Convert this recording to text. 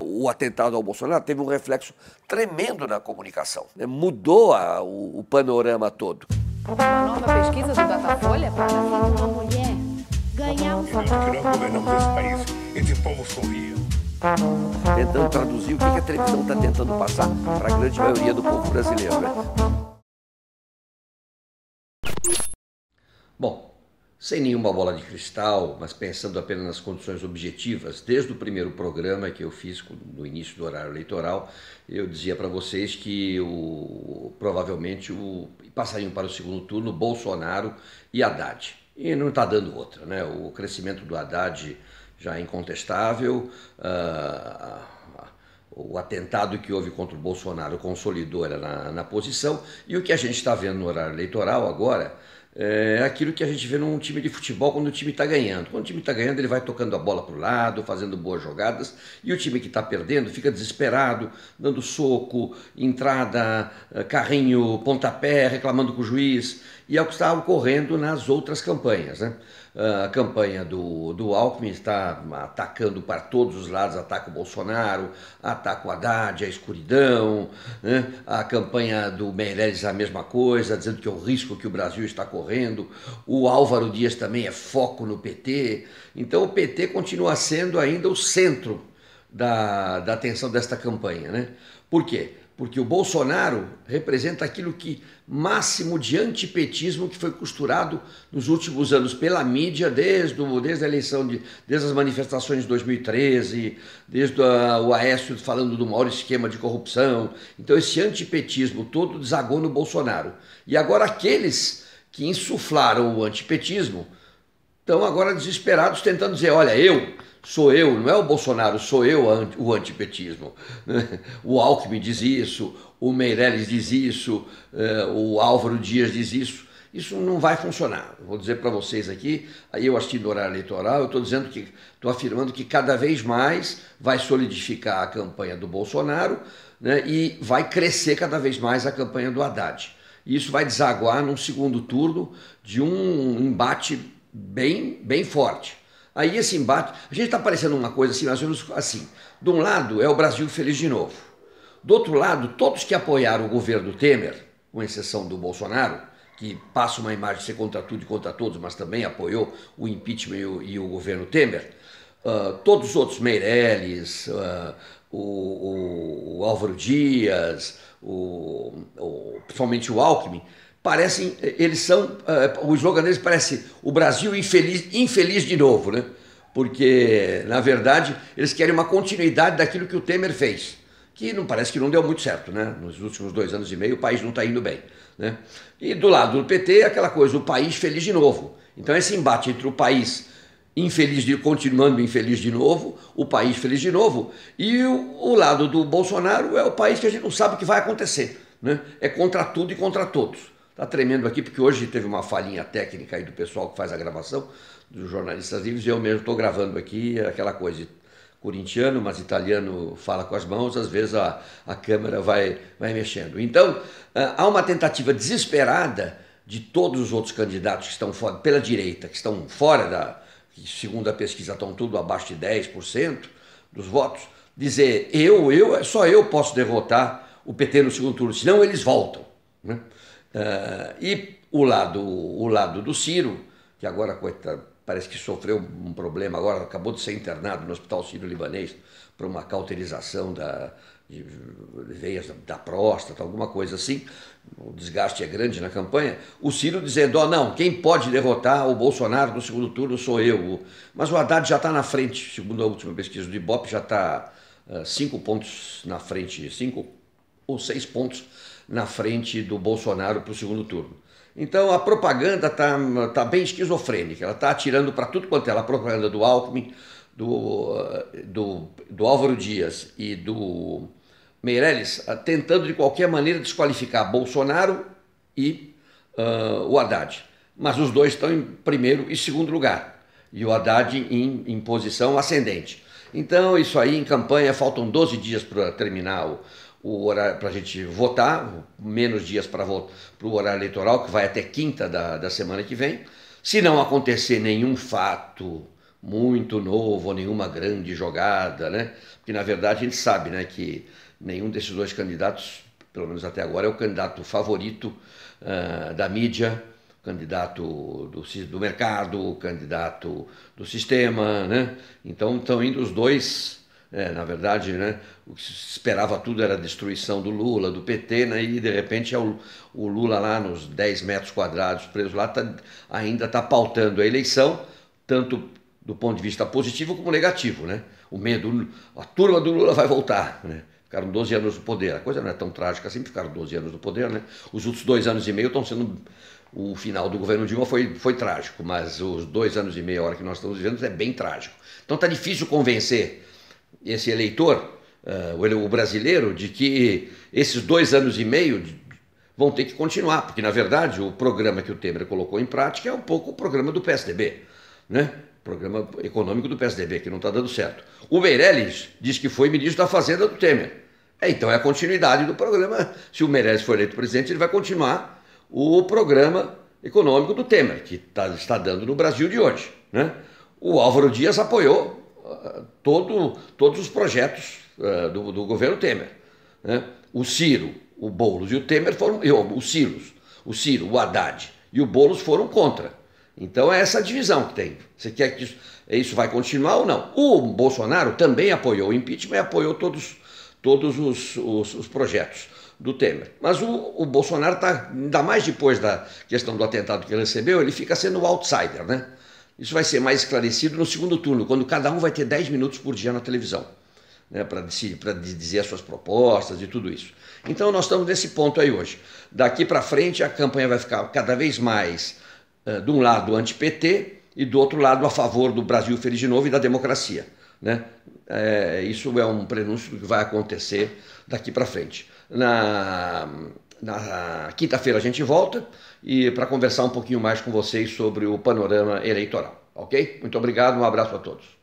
O atentado ao Bolsonaro teve um reflexo tremendo na comunicação. Né? Mudou a, o, o, panorama todo. Uma nova pesquisa do Datafolha para uma mulher ganhar um... Eu não quero o governo desse país. Esse povo sorriu tentando traduzir o que a televisão está tentando passar para a grande maioria do povo brasileiro. Né? Bom, sem nenhuma bola de cristal, mas pensando apenas nas condições objetivas, desde o primeiro programa que eu fiz no início do horário eleitoral, eu dizia para vocês que o, provavelmente o, passariam para o segundo turno Bolsonaro e Haddad. E não está dando outra, né? O crescimento do Haddad já é incontestável. Uh, o atentado que houve contra o Bolsonaro consolidou ela na, na posição. E o que a gente está vendo no horário eleitoral agora é, é aquilo que a gente vê num time de futebol quando o time está ganhando. Quando o time está ganhando, ele vai tocando a bola para o lado, fazendo boas jogadas, e o time que está perdendo fica desesperado, dando soco, entrada, ah, carrinho, pontapé, reclamando com o juiz e é o que está ocorrendo nas outras campanhas. Né? Ah, a campanha do, do Alckmin está atacando para todos os lados, ataca o Bolsonaro, ataca o Haddad, a escuridão, né? a campanha do Meirelles a mesma coisa, dizendo que é o risco que o Brasil está correndo, o Álvaro Dias também é foco no PT, então o PT continua sendo ainda o centro da, da atenção desta campanha. Né? Por quê? porque o Bolsonaro representa aquilo que máximo de antipetismo que foi costurado nos últimos anos pela mídia, desde, o, desde a eleição, de, desde as manifestações de 2013, desde a, o Aécio falando do maior esquema de corrupção. Então esse antipetismo todo desagou no Bolsonaro. E agora aqueles que insuflaram o antipetismo estão agora desesperados tentando dizer, olha, eu Sou eu, não é o Bolsonaro, sou eu o antipetismo. Né? O Alckmin diz isso, o Meirelles diz isso, eh, o Álvaro Dias diz isso. Isso não vai funcionar. Vou dizer para vocês aqui, aí eu assisti no horário eleitoral, eu estou dizendo que estou afirmando que cada vez mais vai solidificar a campanha do Bolsonaro né, e vai crescer cada vez mais a campanha do Haddad. E isso vai desaguar num segundo turno de um embate bem, bem forte. Aí esse embate, a gente está parecendo uma coisa assim, mais ou menos assim. De um lado é o Brasil feliz de novo. Do outro lado, todos que apoiaram o governo Temer, com exceção do Bolsonaro, que passa uma imagem de ser contra tudo e contra todos, mas também apoiou o impeachment e o, e o governo Temer, uh, todos os outros, Meirelles, uh, o, o, o, Álvaro Dias, o, principalmente o Alckmin, parecem, eles são, eh, o slogan deles parece o Brasil infeliz, infeliz de novo, né? Porque, na verdade, eles querem uma continuidade daquilo que o Temer fez, que não parece que não deu muito certo, né? Nos últimos dois anos e meio o país não está indo bem, né? E do lado do PT, aquela coisa, o país feliz de novo. Então, esse embate entre o país infeliz de continuando infeliz de novo, o país feliz de novo, e o, o lado do Bolsonaro é o país que a gente não sabe o que vai acontecer, né? É contra tudo e contra todos. Está tremendo aqui porque hoje teve uma falhinha técnica aí do pessoal que faz a gravação, dos jornalistas livres, e eu mesmo estou gravando aqui aquela coisa corintiano, mas italiano fala com as mãos, às vezes a, a câmera vai, vai mexendo. Então, ah, há uma tentativa desesperada de todos os outros candidatos que estão fora, pela direita, que estão fora da, que segundo a pesquisa estão tudo abaixo de 10% dos votos, dizer eu, eu, só eu posso derrotar o PT no segundo turno, senão eles voltam. Né? Uh, e o lado, o lado do Ciro, que agora, parece que sofreu um problema agora, acabou de ser internado no Hospital Sírio-Libanês para uma cauterização da, de veias da próstata, alguma coisa assim, o desgaste é grande na campanha, o Ciro dizendo, ó oh, não, quem pode derrotar o Bolsonaro no segundo turno sou eu. Mas o Haddad já está na frente, segundo a última pesquisa do Ibope, já está uh, ah, cinco pontos na frente, cinco ou seis pontos na frente do Bolsonaro para o segundo turno. Então a propaganda está tá bem esquizofrênica, ela está atirando para tudo quanto é. A propaganda do Alckmin, do, do, do Álvaro Dias e do Meirelles, ah, tentando de qualquer maneira desqualificar Bolsonaro e uh, o Haddad. Mas os dois estão em primeiro e segundo lugar, e o Haddad em, em posição ascendente. Então, isso aí em campanha, faltam 12 dias para terminar o, o horário para a gente votar, menos dias para o horário eleitoral, que vai até quinta da, da semana que vem. Se não acontecer nenhum fato muito novo, nenhuma grande jogada, né? Porque na verdade a gente sabe né, que nenhum desses dois candidatos, pelo menos até agora, é o candidato favorito uh, da mídia, candidato do, do mercado, candidato do sistema, né? Então estão indo os dois é, na verdade, né, o que se esperava tudo era a destruição do Lula, do PT, né, e de repente é o, o Lula lá nos 10 metros quadrados preso lá, tá, ainda está pautando a eleição, tanto do ponto de vista positivo como negativo. Né? O medo, a turma do Lula vai voltar. Né? Ficaram 12 anos no poder, a coisa não é tão trágica assim, ficaram 12 anos no poder. Né? Os outros dois anos e meio estão sendo o final do governo Dilma foi, foi trágico, mas os dois anos e meio a hora que nós estamos vivendo, é bem trágico. Então está difícil convencer esse eleitor, uh, o brasileiro, de que esses dois anos e meio vão ter que continuar, porque na verdade o programa que o Temer colocou em prática é um pouco o programa do PSDB, né? O programa econômico do PSDB, que não está dando certo. O Meirelles diz que foi ministro da Fazenda do Temer. É, então é a continuidade do programa. Se o Meirelles for eleito presidente, ele vai continuar o programa econômico do Temer, que tá, está dando no Brasil de hoje. Né? O Álvaro Dias apoiou todo, todos os projetos eh, do, do, governo Temer. Né? O Ciro, o Boulos e o Temer foram. Eu, o Ciro, o Ciro, o Haddad e o Boulos foram contra. Então é essa divisão que tem. Você quer que isso, isso vai continuar ou não? O Bolsonaro também apoiou o impeachment e apoiou todos, todos os, os, os projetos do Temer. Mas o, o Bolsonaro está, ainda mais depois da questão do atentado que ele recebeu, ele fica sendo o outsider, né? Isso vai ser mais esclarecido no segundo turno, quando cada um vai ter 10 minutos por dia na televisão, né, para dizer as suas propostas e tudo isso. Então nós estamos nesse ponto aí hoje. Daqui para frente a campanha vai ficar cada vez mais, uh, de um lado, anti-PT e do outro lado, a favor do Brasil feliz de novo e da democracia. Né? É, isso é um prenúncio do que vai acontecer daqui para frente. Na na quinta-feira a gente volta e para conversar um pouquinho mais com vocês sobre o panorama eleitoral, ok? Muito obrigado, um abraço a todos.